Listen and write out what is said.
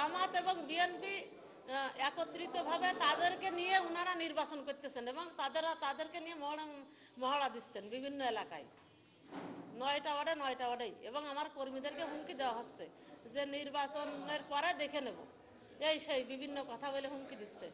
জামাত এবং বিএনপি একত্রিতভাবে তাদেরকে নিয়ে ওনারা নির্বাচন করতেছেন এবং তাদেরা তাদেরকে নিয়ে মহড়া মহড়া দিচ্ছেন বিভিন্ন এলাকায় নয়টা ওয়ার্ডে নয়টা ওয়ার্ডেই এবং আমার কর্মীদেরকে হুমকি দেওয়া হচ্ছে যে নির্বাচনের পরে দেখে নেব এই সেই বিভিন্ন কথা বলে হুমকি দিচ্ছে